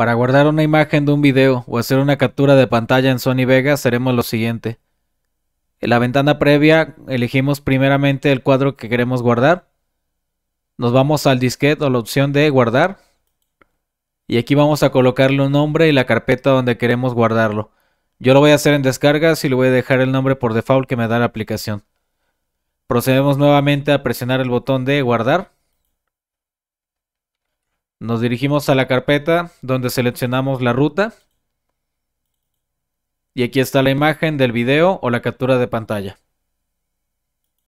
Para guardar una imagen de un video o hacer una captura de pantalla en Sony Vegas haremos lo siguiente. En la ventana previa elegimos primeramente el cuadro que queremos guardar. Nos vamos al disquete o la opción de guardar. Y aquí vamos a colocarle un nombre y la carpeta donde queremos guardarlo. Yo lo voy a hacer en descargas y le voy a dejar el nombre por default que me da la aplicación. Procedemos nuevamente a presionar el botón de guardar. Nos dirigimos a la carpeta donde seleccionamos la ruta. Y aquí está la imagen del video o la captura de pantalla.